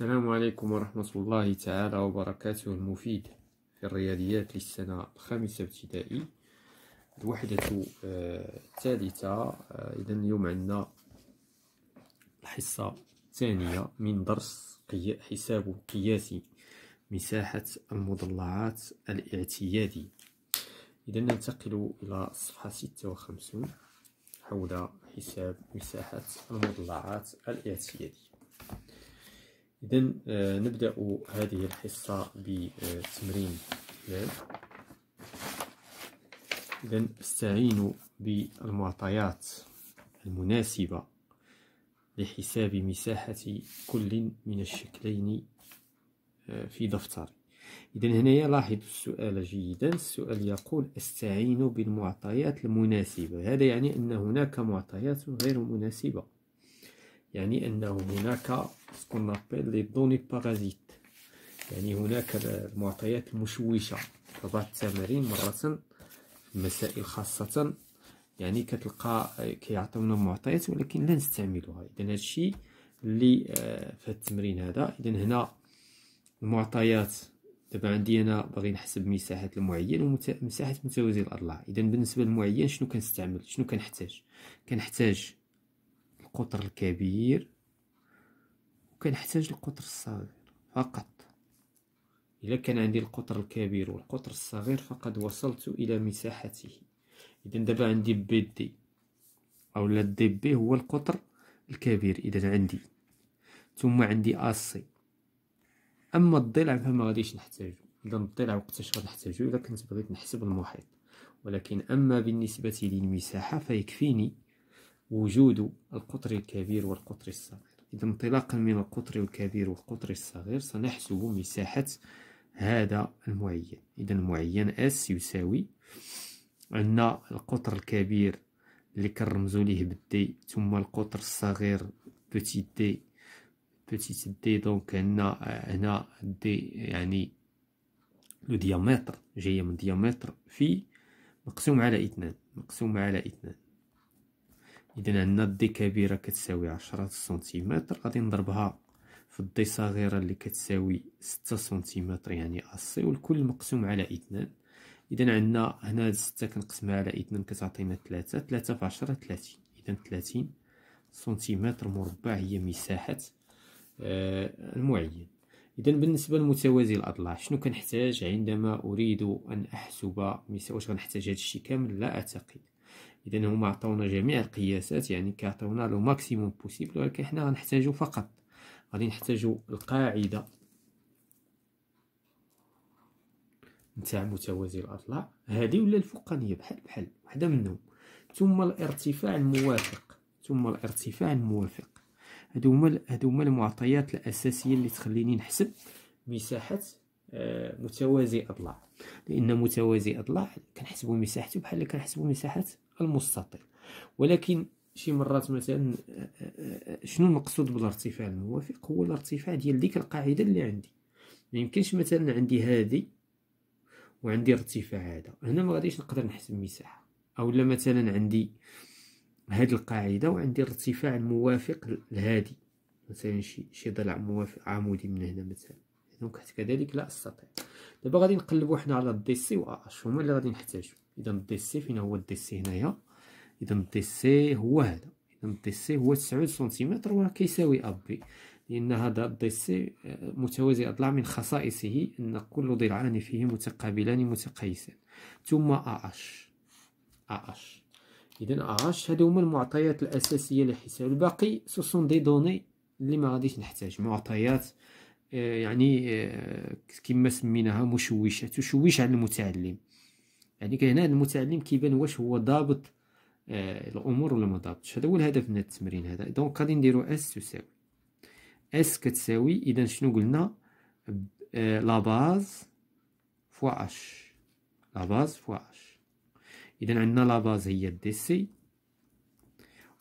السلام عليكم ورحمة الله تعالى وبركاته المفيد في الرياضيات للسنة الخامسة ابتدائي الوحدة آه، الثالثة آه، إذا اليوم عندنا الحصة الثانية من درس حساب قياسي مساحة المضلعات الاعتيادي إذا ننتقل إلى صفحة ستة وخمسون حول حساب مساحة المضلعات الاعتيادي اذا آه، نبدا هذه الحصه بتمرين الكلاب اذا استعينوا بالمعطيات المناسبه لحساب مساحه كل من الشكلين آه، في دفتر اذا هنايا لاحظ السؤال جيدا السؤال يقول استعينوا بالمعطيات المناسبه هذا يعني ان هناك معطيات غير مناسبه يعني أنه هناك سكون ابل لي دوني بارازيت يعني هناك المعطيات المشوشة بعض التمارين مرة المسائل خاصة يعني كتلقى كيعطيونا معطيات ولكن لا نستعملوها اذا هذا الشيء اللي آه، في التمرين هذا اذا هنا المعطيات دابا عندي انا باغي نحسب مساحه المعين ومساحه متوازي الاضلاع اذا بالنسبه للمعين شنو كنستعمل شنو كنحتاج كنحتاج القطر الكبير وكنحتاج القطر الصغير فقط إذا كان عندي القطر الكبير والقطر الصغير فقد وصلت إلى مساحته إذا دابا عندي بي دي أو لا دي بي هو القطر الكبير إذا عندي ثم عندي أسي أما الضلع فما غاديش نحتاجو إذا الضلع وقتاش غنحتاجو إذا كنت بغيت نحسب المحيط ولكن أما بالنسبة للمساحة فيكفيني وجود القطر الكبير والقطر الصغير إذا انطلاقا من القطر الكبير والقطر الصغير سنحسب مساحة هذا المعين إذا المعين اس يساوي أن القطر الكبير اللي كنرمزو ليه بالدي ثم القطر الصغير بوتي دي بوتي دي دونك هنا هنا دي يعني لو ديامتر جايه من ديامتر في مقسوم على اثنان مقسوم على اثنان اذا عندنا الدي كبيره كتساوي عشرة سنتيمتر غادي نضربها في الدي صغيره اللي كتساوي ستة سنتيمتر يعني اسي والكل مقسوم على اثنان اذا عندنا هنا ستة كنقسمها على اثنان كتعطينا ثلاثة ثلاثة في عشرة ثلاثين اذا ثلاثين سنتيمتر مربع هي مساحه آه، المعين اذا بالنسبه لمتوازي الاضلاع شنو كنحتاج عندما اريد ان احسب واش غنحتاج هذا الشيء كامل لا اعتقد اذا هما عطاونا جميع القياسات يعني كيعطيونا لو ماكسيموم بوسيبل ولكن حنا غنحتاجو فقط غادي نحتاجو القاعده نتاع متوازي الاضلاع هذه ولا الفوقانيه بحال بحال وحده منهم ثم الارتفاع الموافق ثم الارتفاع الموافق هادو هما هادو هما المعطيات الاساسيه اللي تخليني نحسب مساحه آه، متوازي اضلاع لان متوازي اضلاع كنحسبوا مساحته بحال كنحسبوا مساحه المستطيل ولكن شي مرات مثلا شنو المقصود بالارتفاع الموافق هو الارتفاع ديال ديك القاعده اللي عندي ما يمكنش مثلا عندي هذه وعندي ارتفاع هذا هنا ما غاديش نقدر نحسب مساحه او لا مثلا عندي هذه القاعده وعندي الارتفاع الموافق لهذه مثلا شي شي ضلع موافق عمودي من هنا مثلا دونك حتى كذلك لا استطيع دابا غادي نقلبو حنا على الدي سي و اش هما اللي غادي نحتاجو اذا الدي سي فين هو الدي سي هنايا اذا الدي سي هو هذا اذا الدي سي هو 90 سنتيمتر و كيساوي ا بي لان هذا الدي سي آه، متوازي اضلاع من خصائصه ان كل ضلعان فيه متقابلان متقيسان ثم ا اش ا اش اذا اش هادو هما المعطيات الاساسيه لحساب الباقي سو سون دي دوني اللي ما غاديش نحتاج معطيات آه، يعني آه، كما سميناها مشوشه تشوش على المتعلم يعني هنا المتعلم كيبان واش هو ضابط آه، الامور ولا ما ضابطش هذا هو الهدف من التمرين هذا دونك غادي نديرو اس تساوي اس كتساوي اذا شنو قلنا لا باز فوا اش لا باز فوا اش اذا عندنا لا باز هي دي سي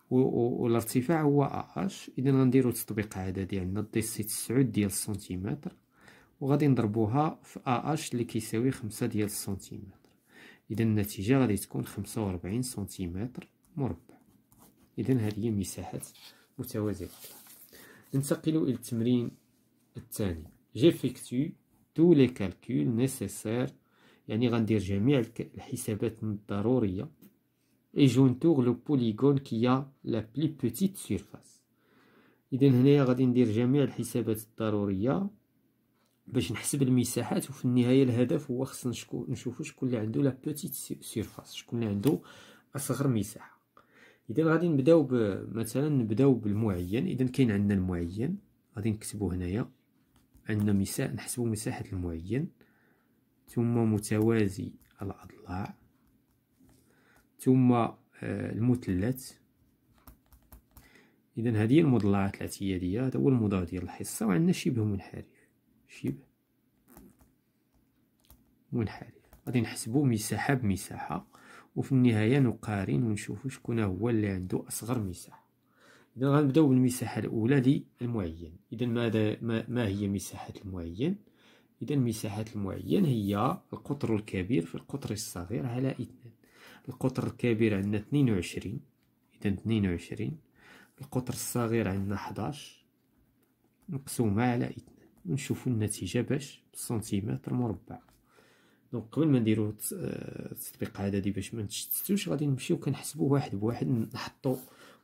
والارتفاع هو اش اذا غنديرو التطبيق عددي عندنا دي سي 9 ديال السنتيمتر وغادي نضربوها في اش اللي كيساوي 5 ديال السنتيمتر اذا النتيجه غادي تكون 45 سنتيمتر مربع اذا هذه هي مساحه متوازيه ننتقل الى التمرين الثاني جيفيكتو تو لي كالكول نيسيسير يعني غندير جميع الحسابات الضروريه et j'entoure le polygone qui a la plus petite surface اذا هنايا غادي ندير جميع الحسابات الضروريه باش نحسب المساحات وفي النهايه الهدف هو خصنا نشوفو شكون اللي عنده لا بوتيت سيرفاس شكون اللي عنده اصغر مساحه اذا غادي نبداو مثلا نبداو بالمعين اذا كاين عندنا المعين غادي نكتبو هنايا عندنا مساحه نحسبو مساحه المعين ثم متوازي الاضلاع ثم آه، المثلث اذا هذه المضلعات الاعتياديه هذا هو المضاد ديال الحصه وعندنا شبه منحرف شبه منحرف غادي نحسبو مساحه بمساحه وفي النهايه نقارن ونشوف شكون هو اللي عنده اصغر مساحه اذا غنبداو بالمساحه الاولى للمعين اذا ماذا ما, ما هي مساحه المعين اذا مساحه المعين هي القطر الكبير في القطر الصغير على اثنين القطر الكبير عندنا 22 اذا 22 القطر الصغير عندنا 11 نقسمها على 2 ونشوفوا النتيجه باش بالسنتيمتر مربع دونك قبل ما نديروا آه، التطبيق عددي باش ما نتشتتوش غادي نمشيو كنحسبوا واحد بواحد نحطو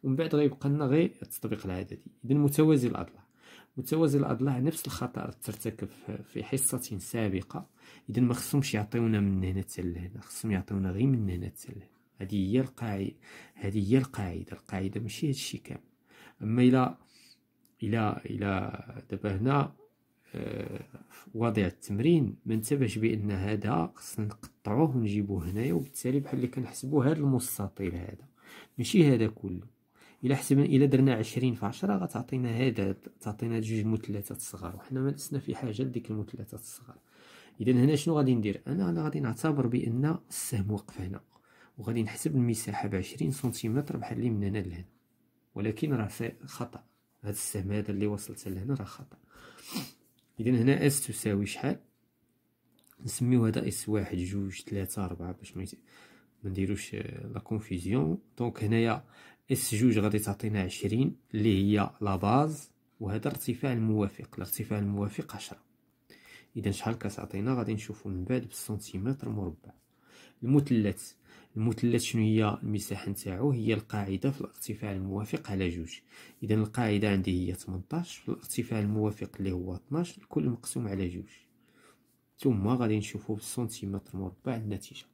ومن بعد غيبقى لنا غير التطبيق العددي اذا متوازي الاضلاع متوازي الاضلاع نفس الخطر ترتكب في حصه سابقه اذا ما خصهمش يعطيونا من هنا حتى لهنا خصهم يعطيونا غير من هنا حتى لهنا هذه هي القاعده هذه هي القاعده القاعده ماشي هادشي كامل اما الى الى الى دابا هنا آه، وضع التمرين ما انتبهش بان هذا خصنا نقطعوه ونجيبوه هنايا وبالتالي بحال اللي كنحسبوا هذا المستطيل هذا ماشي هذا كله الا حسبنا الا درنا عشرين في عشرة غتعطينا هذا تعطينا جوج مثلثات صغار وحنا ما لسنا في حاجه لديك المثلثات الصغار اذا هنا شنو غادي ندير انا انا غادي نعتبر بان السهم وقف هنا وغادي نحسب المساحه بعشرين سنتيمتر بحال اللي من هنا لهنا ولكن راه خطا هذا السهم هذا اللي وصلت لهنا راه خطا اذا هنا اس تساوي شحال نسميو هذا اس واحد جوج ثلاثة أربعة باش ما نديروش آه، لا كونفيزيون دونك هنايا اس جوج غادي تعطينا عشرين اللي هي لاباز وهذا الارتفاع الموافق الارتفاع الموافق عشرة اذا شحال كتعطينا غادي نشوفو من بعد بالسنتيمتر مربع المثلث المثلث شنو هي المساحه نتاعو هي القاعده في الارتفاع الموافق على جوج اذا القاعده عندي هي 18 في الارتفاع الموافق اللي هو 12 الكل مقسوم على جوج ثم غادي نشوفو بالسنتيمتر مربع النتيجه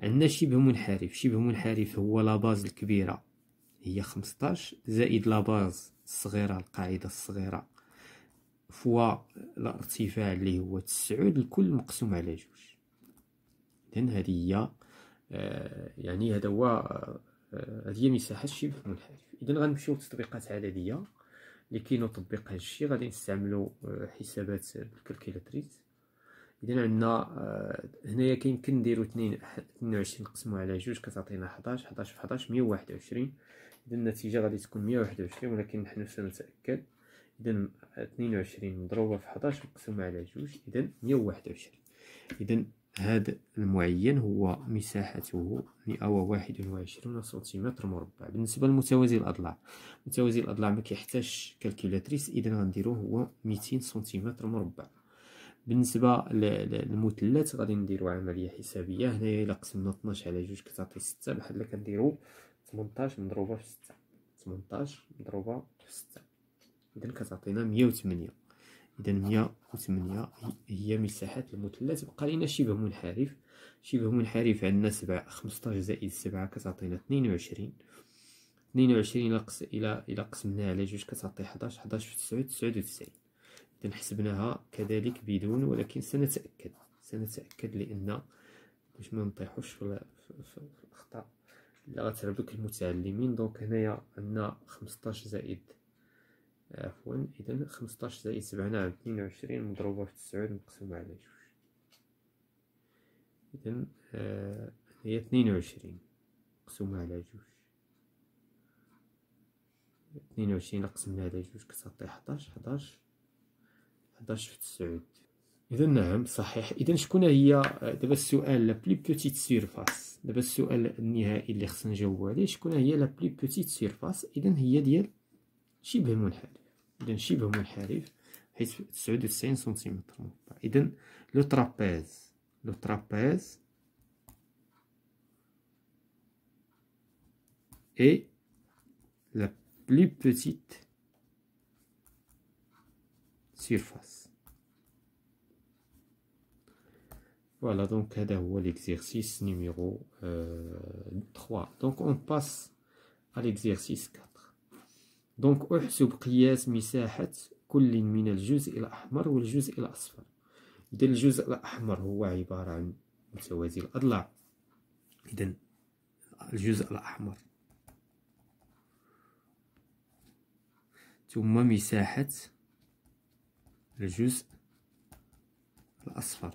عندنا شبه منحرف شبه منحرف هو لاباز الكبيره هي 15 زائد لاباز الصغيره القاعده الصغيره فوا الارتفاع اللي هو 9 الكل مقسوم على جوج اذا هذه هي آه، يعني هذا هو آه، هذه هي مساحه الشبه منحرف اذا غنمشيو لتطبيقات عدديه اللي كينطبق هذا الشيء غادي نستعملو آه، حسابات الكالكيلاتريس اذا عندنا هنايا كيمكن نديرو 2 22 نقسمو على جوج كتعطينا 11 11 في 11 121 اذا النتيجه غادي تكون 121 ولكن نحن سنتاكد اذا 22 مضروبه في 11 مقسومه على جوج اذا 121 اذا هذا المعين هو مساحته 121 سنتيمتر مربع بالنسبه لمتوازي الاضلاع متوازي الاضلاع ما كيحتاجش كالكولاتريس اذا غنديروه هو 200 سنتيمتر مربع بالنسبه للمثلث غادي نديرو عمليه حسابيه هنايا الا قسمنا 12 على جوج كتعطي 6 بحال الا كنديرو تمنطاش مضروبة في ستة تمنطاش مضروبة في ستة إذا كتعطينا مية وتمنية إذا مية وتمنية هي مساحات المثلث بقا لينا شبه منحرف شبه منحرف عندنا سبعة خمسطاش زائد سبعة كتعطينا اثنين وعشرين اثنين وعشرين إلا قس إلا إلا قسمناها على جوج كتعطي حداش حداش في تسعود تسعود وتسعين إذا حسبناها كذلك بدون ولكن سنتأكد سنتأكد لأن باش منطيحوش في الأخطاء اللي غتربك المتعلمين دونك هنايا عندنا 15 زائد عفوا اذا 15 زائد 7 نعم 22 مضروبه في تسعود مقسومه على جوج اذا آه هي 22 مقسومه على جوج 22 قسمنا على جوج كتعطي 11 11 11 في تسعود اذا نعم صحيح اذا شكون هي دابا السؤال لا بلي بوتيت سيرفاس دابا السؤال النهائي اللي خصنا نجاوبو عليه شكون هي لا بلي بوتيت سيرفاس اذا هي ديال شبه منحرف اذا شبه منحرف حيت 99 سنتيمتر مربع اذا لو ترابيز لو ترابيز اي لا بلي بوتيت سيرفاس فوالا دونك هذا هو l'exercice numéro euh, 3. Donc on passe كاتر دونك احسب قياس مساحة كل من الجزء الأحمر والجزء الأصفر. إذا الجزء الأحمر هو عبارة عن متوازي الأضلاع. إذا الجزء الأحمر ثم مساحة الجزء الأصفر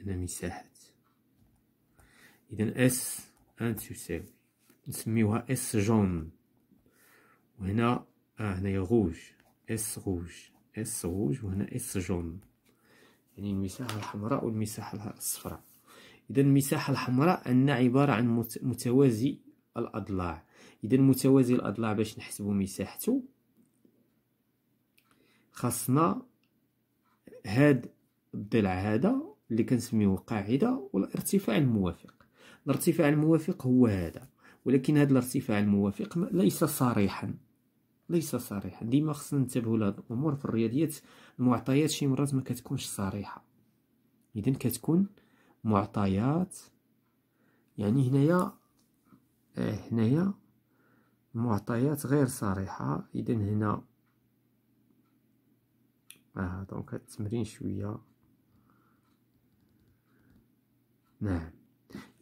هنا مساحات اذا اس ان تساوي نسميوها اس جون وهنا اه هنا غوج اس غوج اس غوج وهنا اس جون يعني المساحه الحمراء والمساحه الصفراء اذا المساحه الحمراء ان عباره عن متوازي الاضلاع اذا متوازي الاضلاع باش نحسبوا مساحته خاصنا هاد الضلع هذا اللي كنسميوه قاعده والارتفاع الموافق الارتفاع الموافق هو هذا ولكن هذا الارتفاع الموافق ليس صريحا ليس صريحا ديما خصنا ننتبهوا لهاد الامور في الرياضيات المعطيات شي مرات ما كتكونش صريحه اذا كتكون معطيات يعني هنايا آه، هنايا معطيات غير صريحه اذا هنا اه دونك التمرين شويه نعم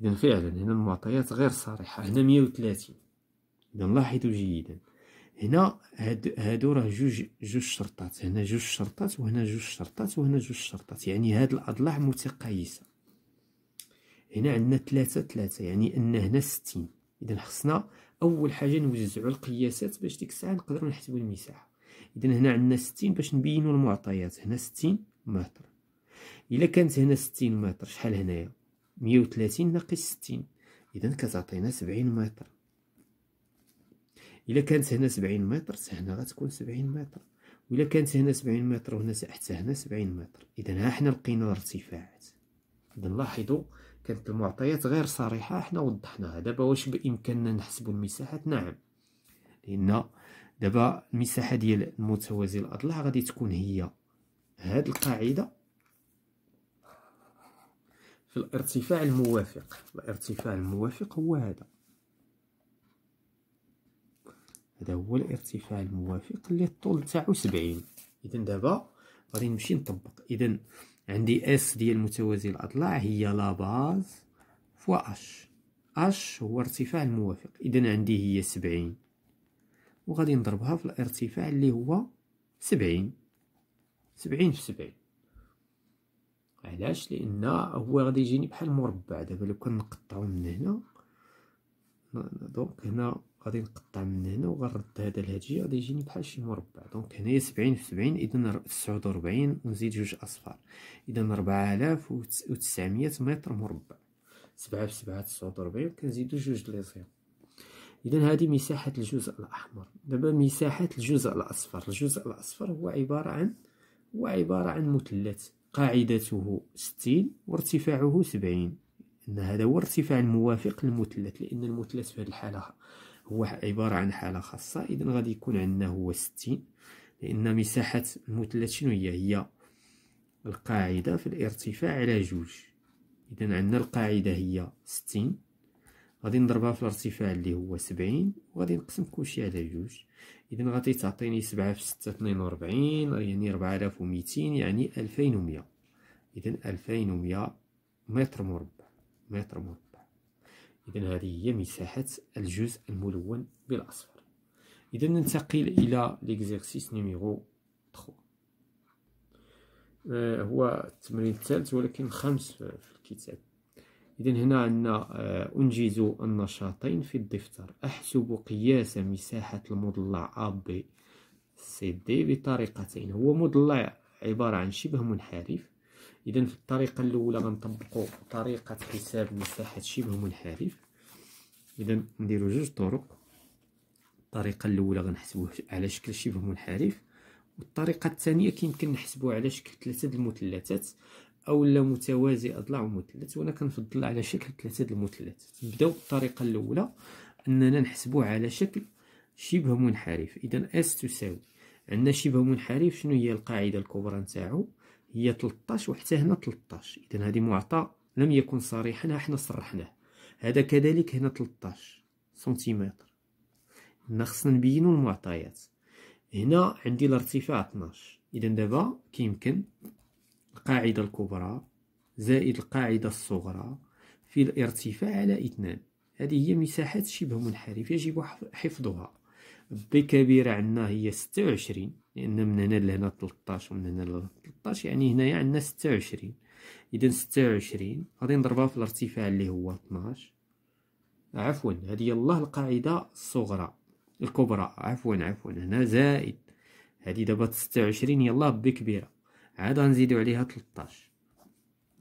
إذا فعلا هنا المعطيات غير صريحة هنا 130 إذا لاحظوا جيدا هنا هاد هادو راه جوج جوج شرطات هنا جوج شرطات وهنا جوج شرطات وهنا جوج شرطات يعني هاد الأضلاع متقايسة هنا عندنا ثلاثة ثلاثة يعني أن هنا ستين إذا خصنا أول حاجة نوزعو القياسات باش ديك الساعة نقدرو نحسبو المساحة إذا هنا عندنا ستين باش نبينو المعطيات هنا ستين متر إلا كانت هنا ستين متر شحال هنايا مية وثلاثين ناقص ستين اذا كتعطينا سبعين متر الا كانت هنا سبعين متر هنا غتكون سبعين متر وإلا كانت هنا سبعين متر وهنا حتى هنا سبعين متر إذا ها حنا لقينا الارتفاعات إذا لاحظوا كانت المعطيات غير صريحة حنا وضحناها دابا واش بإمكاننا نحسبوا المساحات نعم لأن دابا المساحة ديال المتوازي الأضلاع غادي تكون هي هاد القاعدة الارتفاع الموافق الارتفاع الموافق هو هذا هذا هو الارتفاع الموافق اللي الطول تاعو 70 اذا دابا غادي نمشي نطبق اذا عندي اس ديال متوازي الاضلاع هي لا باز فوا اش اش هو ارتفاع الموافق اذا عندي هي 70 وغادي نضربها في الارتفاع اللي هو 70 70 في 70 علاش لان هو غادي يجيني بحال مربع دابا لو كان نقطعو من هنا دونك هنا غادي نقطع من هنا وغنرد هذا لهادشي غادي يجيني بحال شي مربع دونك هنايا سبعين في 70 اذا تسعود وربعين ونزيد جوج اصفار اذا ربعالاف وتسعمية متر مربع سبعة في 7 تسعود وربعين كنزيدو جوج لي زيرو اذا هذه مساحة الجزء الاحمر دابا مساحة الجزء الاصفر الجزء الاصفر هو عبارة عن هو عبارة عن مثلث قاعدته ستين وارتفاعه سبعين ان هذا هو الارتفاع الموافق للمثلث لان المثلث في هذه الحاله هو عباره عن حاله خاصه اذا غادي يكون عندنا هو ستين لان مساحه المثلث شنو هي هي القاعده في الارتفاع على جوج اذا عندنا القاعده هي ستين غادي نضربها في الارتفاع اللي هو سبعين وغادي نقسم كلشي على جوج اذا غادي تعطيني سبعة في ستة اثنين وربعين يعني ربعة آلاف وميتين يعني ألفين ومية اذا ألفين ومية متر مربع متر مربع اذا هذه هي مساحة الجزء الملون بالاصفر اذا ننتقل الى ليكزيرسيس نيميغو تخوا هو التمرين الثالث ولكن الخامس في الكتاب إذا هنا عندنا آه، أنجز النشاطين في الدفتر أحسب قياس مساحة المضلع AB CD بطريقتين هو مضلع عبارة عن شبه منحرف إذا في الطريقة الأولى غنطبقو طريقة حساب مساحة شبه منحرف إذا نديرو جوج طرق الطريقة الأولى غنحسبوه على شكل شبه منحرف والطريقة الثانية كيمكن نحسبوه على شكل ثلاثة المثلثات اولا متوازي اضلاع ومثلث وانا كنفضل على شكل ثلاثه د المثلثات نبداو بالطريقه الاولى اننا نحسبوها على شكل شبه منحرف اذا اس تساوي عندنا شبه منحرف شنو هي القاعده الكبرى نتاعو هي 13 وحتى هنا 13 اذا هذه معطى لم يكن صريحا احنا صرحناه هذا كذلك هنا 13 سنتيمتر هنا خصنا نبينو المعطيات هنا عندي الارتفاع 12 اذا دابا كيمكن القاعدة الكبرى زائد القاعدة الصغرى في الارتفاع على اثنان هذه هي مساحات شبه منحرف يجب حفظها بي كبيرة عندنا هي ستة وعشرين لأن من هنا لهنا تلطاش ومن هنا لتلطاش يعني هنايا عندنا ستة وعشرين إذا ستة وعشرين غادي نضربها في الارتفاع اللي هو اثناش عفوا هذه الله القاعدة الصغرى الكبرى عفوا عفوا هنا زائد هذه دابا ستة وعشرين يلاه بكبيرة عاد غنزيدو عليها 13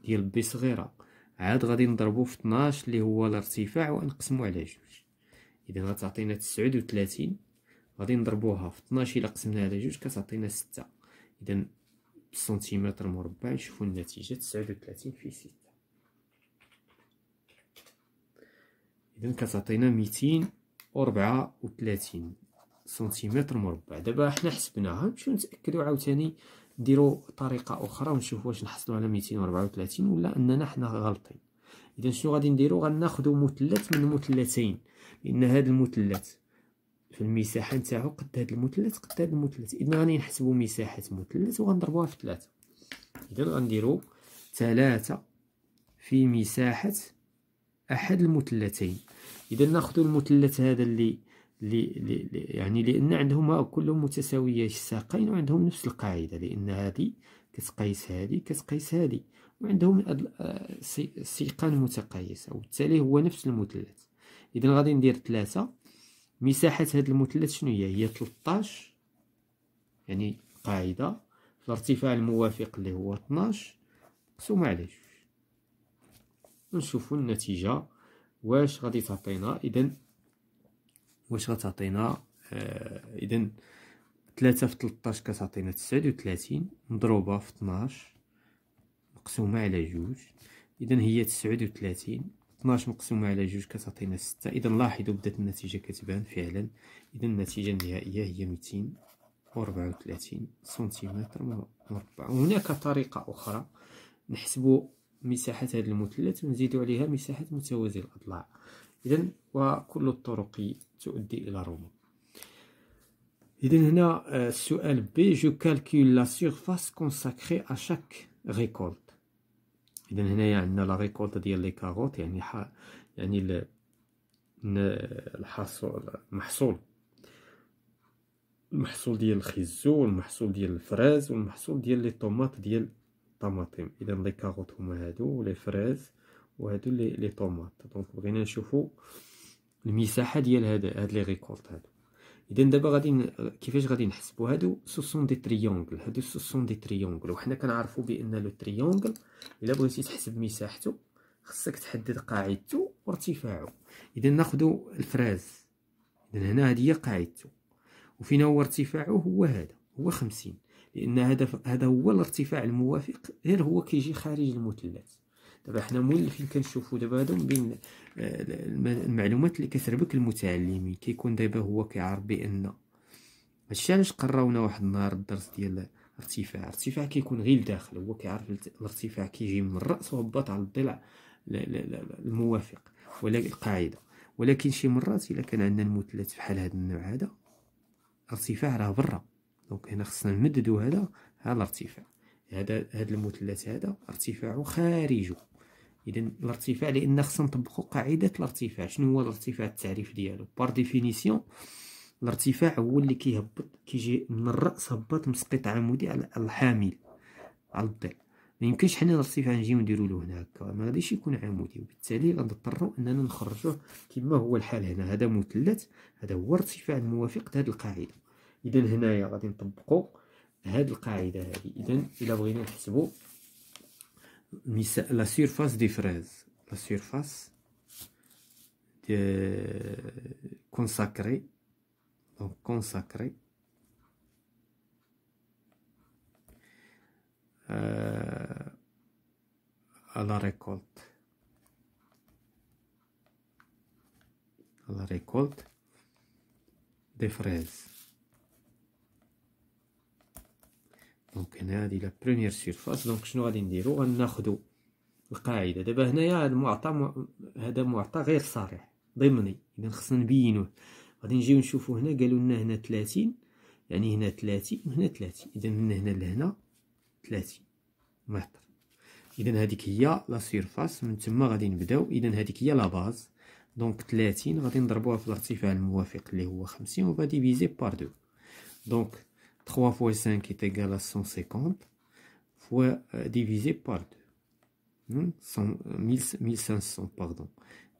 ديال بي صغيره عاد غادي نضربو في 12 اللي هو الارتفاع ونقسمو على جوج اذا غتعطينا 39 غادي نضربوها في 12 الا قسمناها على جوج كتعطينا 6 اذا بالسنتيمتر مربع نشوفو النتيجه 39 في 6 اذا كتعطينا 234 سنتيمتر مربع دابا حنا حسبناها نمشيو نتاكدو عاوتاني نديرو طريقه اخرى ونشوف واش نحصلوا على 234 ولا اننا حنا غالطين اذا شنو غادي نديرو غناخذوا مثلث من مثلثين لان هذا المثلث في المساحه نتاعو قد هذا المثلث قد هذا المثلث اذا غادي نحسبوا مساحه مثلث وغنضربوها في 3 اذا غنديرو 3 في مساحه احد المثلثين اذا ناخذ المثلث هذا اللي لي لي يعني لان عندهم كلهم متساويه الساقين وعندهم نفس القاعده لان هذه كتقيس هذه كتقيس هذه وعندهم آه، سيقان متقايسه وبالتالي هو نفس المثلث اذا غادي ندير ثلاثة مساحه هذا المثلث شنو هي هي 13 يعني قاعده الارتفاع الموافق اللي هو 12 قسم على جوج ونشوفوا النتيجه واش غادي تعطينا اذا واش غتعطينا آه، اذا 3 في 13 كتعطينا 39 مضروبه في 12 مقسومه على جوج اذا هي 39 12 مقسومه على جوج كتعطينا 6 اذا لاحظوا بدات النتيجه كتبان فعلا اذا النتيجه النهائيه هي 234 سنتيمتر مربع هناك طريقه اخرى نحسبوا مساحه هذا المثلث ونزيدوا عليها مساحه متوازي الاضلاع إذا وكل الطرق تؤدي إلى روما إذا هنا السؤال ب جو كالكول لا سيرفاس كونساكري أ شاك ريكولت إذا هنايا عندنا لا ريكولت ديال لي كاروت يعني ح... يعني الحصول المحصول المحصول ديال الخيزو المحصول ديال الفراز والمحصول ديال لي طوماط ديال الطماطم اذا لي كاروت هما هادو لي فراز وهادو لي لي طوموات دونك بغينا نشوفو المساحه ديال هاد هاد لي ريكولت هادو اذا دابا غادي كيفاش غادي نحسبو هادو سوسون دي تريونغل هادو سوسون دي تريونغل وحنا كنعرفو بان لو تريونغل الا بغيتي تحسب مساحتو خصك تحدد قاعدته وارتفاعه اذا ناخذ الفراز اذا هنا هذه هي قاعدته وفينا هو ارتفاعه هو هذا هو خمسين لان هذا هذا هو الارتفاع الموافق غير هو كيجي خارج المثلث دابا حنا مولفين كنشوفو كنشوفوا دابا هادو بين آه، المعلومات اللي كتربك المتعلمين كيكون دابا هو كيعرف بان هادشي علاش قراونا واحد النهار الدرس ديال ارتفاع الارتفاع كيكون غير لداخل هو كيعرف الارتفاع كيجي من الراس وهبط على الضلع الموافق ولا القاعده ولكن شي مرات الا كان عندنا المثلث بحال هذا النوع هذا ارتفاع راه برا دونك هنا خصنا نمددو هذا على الارتفاع هذا هذا المثلث هذا ارتفاعه خارجه اذا الارتفاع لان خصنا نطبقوا قاعده الارتفاع شنو هو الارتفاع التعريف ديالو بار ديفينيسيون الارتفاع هو اللي كيهبط كيجي من الراس هبط مسقط عمودي على الحامل على الظل ما يمكنش حنا الارتفاع نجيو نديرو له هنا هكا ما غاديش يكون عمودي وبالتالي غنضطروا اننا نخرجوه كما هو الحال هنا هذا مثلث هذا هو الارتفاع الموافق لهذه القاعده اذا هنايا غادي نطبقوا هذه القاعده هذه اذا الا بغينا نحسبوا la surface des fraises, la surface de, consacrée, donc consacrée, euh, à la récolte. À la récolte des fraises. دونك هنا هذه لا بروميير سيرفاس دونك شنو غادي نديرو غناخدو القاعده دابا هنايا هذا المعطى هذا معطى غير صريح ضمني اذا خصنا نبينوه غادي نجيو نشوفو هنا قالوا لنا هنا 30 يعني هنا 30 وهنا 30 اذا من هنا لهنا 30 متر اذا هذيك هي لا سيرفاس من تما غادي نبداو اذا هذيك هي لا باز دونك 30 غادي نضربوها في الارتفاع الموافق اللي هو 50 وغادي بيزي بار دو دونك 3 fois 5 est égal à 150 fois euh, divisé par 2. 1500, hein, euh, pardon.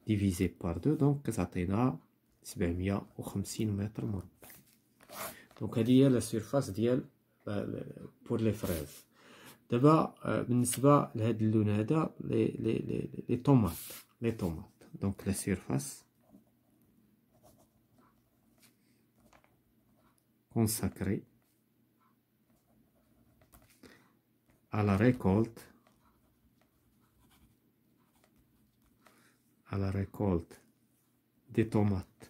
Divisé par 2, donc ça t'aidera 750 mètres Donc y a la surface dial euh, pour les fraises. D'abord, بالنسبة لهاد اللون les les tomates. Les tomates. Donc, la surface consacrée. alla recolt alla recolt des tomates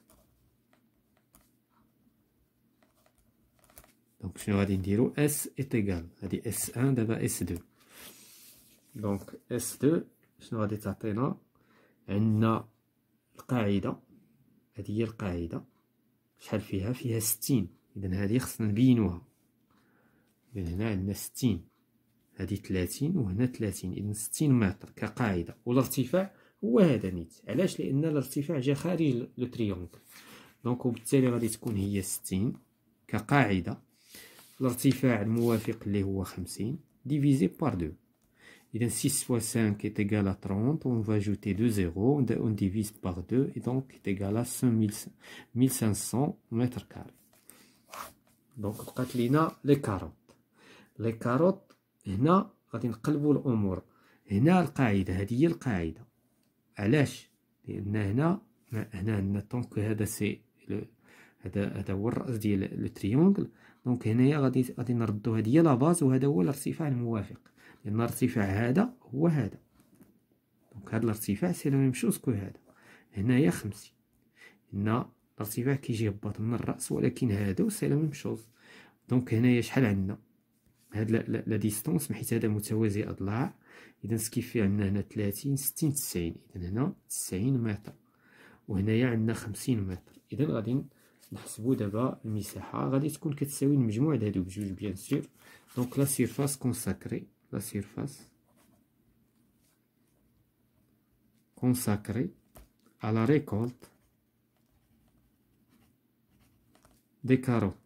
دونك شنو غادي نديرو اس ايتيغال هادي اس 1 دابا اس 2 دونك اس 2 شنو غادي تعطينا عندنا القاعده هادي هي القاعده شحال فيها فيها 60 اذا هادي خصنا نبينوها اذا هنا عندنا 60 هذه 30 وهنا 30 اذا 60 متر كقاعده والارتفاع هو هذا نيت علاش لان الارتفاع جا خارج لو تريونكل دونك وبالتالي غادي تكون هي 60 كقاعده الارتفاع الموافق اللي هو 50 ديفيزي بار 2 اذا 6 fois 5 est égal à 30 اون va ajouter 2 zéros اون ديفيز بار 2 et donc est égal à 1500 متر كار دونك بقات لينا لي كاروت لي كاروت هنا غادي نقلبوا الامور هنا القاعده هذه هي القاعده علاش لان هنا هنا عندنا طونك هذا سي هذا هذا هو الراس ديال لو تريونغل دونك هنايا غادي غادي نردو هذه هي لا باز وهذا هو الارتفاع الموافق لان الارتفاع هذا هو هذا دونك هذا الارتفاع سي لا ميم شوز كو هذا هنايا 50 هنا الارتفاع كيجي هبط من الراس ولكن هذا سي لا ميم شوز دونك هنايا شحال عندنا هاد لا ديستونس حيت هذا متوازي اضلاع اذا سكيفي عندنا هنا 30 60 90 اذا هنا 90 متر وهنايا عندنا 50 متر اذا غادي نحسبوا دابا المساحه غادي تكون كتساوي المجموع ديال هادو بجوج بيان سور دونك لا سيرفاس كونساكري لا سيرفاس كونساكري على ريكولت دي كاروت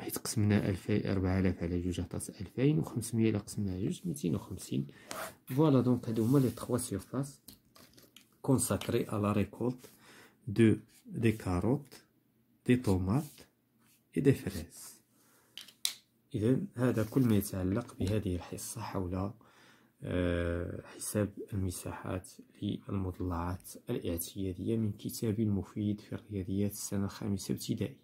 حيت قسمنا ألفين ربعة على جوج عطات ألفين وخمسمية إلا قسمناها جوج ميتين وخمسين فوالا دونك هادو هما لي تخوا سيرفاس كونساكري لا ريكولت دو دي كاروت دي طوماط اي دي فريز إذا هذا كل ما يتعلق بهذه الحصة حول آه، حساب المساحات للمضلعات الاعتيادية من كتاب المفيد في الرياضيات السنة الخامسة ابتدائي